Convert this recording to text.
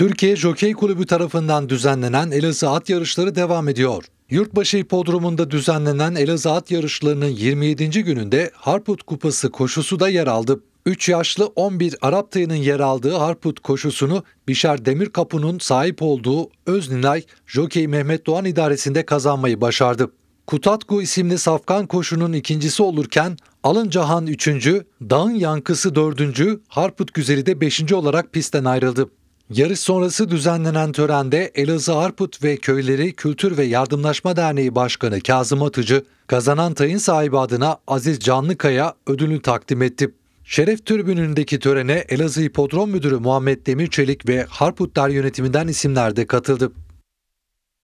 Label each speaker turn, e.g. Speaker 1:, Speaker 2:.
Speaker 1: Türkiye Jokey Kulübü tarafından düzenlenen Elazığ At Yarışları devam ediyor. Yurtbaşı Hipodromu'nda düzenlenen Elazığ At Yarışları'nın 27. gününde Harput Kupası koşusu da yer aldı. 3 yaşlı 11 Arap tayının yer aldığı Harput koşusunu Bişar Demirkapı'nın sahip olduğu Öznilay, Jokey Mehmet Doğan idaresinde kazanmayı başardı. Kutatku isimli safkan koşunun ikincisi olurken Alıncahan 3. Dağın Yankısı dördüncü, Harput Güzeli de beşinci olarak pistten ayrıldı. Yarış sonrası düzenlenen törende Elazığ Arput ve Köyleri Kültür ve Yardımlaşma Derneği Başkanı Kazım Atıcı, kazanan tayın sahibi adına Aziz Canlıkaya ödülünü takdim etti. Şeref türbünündeki törene Elazığ Hipodrom Müdürü Muhammed Demir Çelik ve Harputlar yönetiminden isimler de katıldı.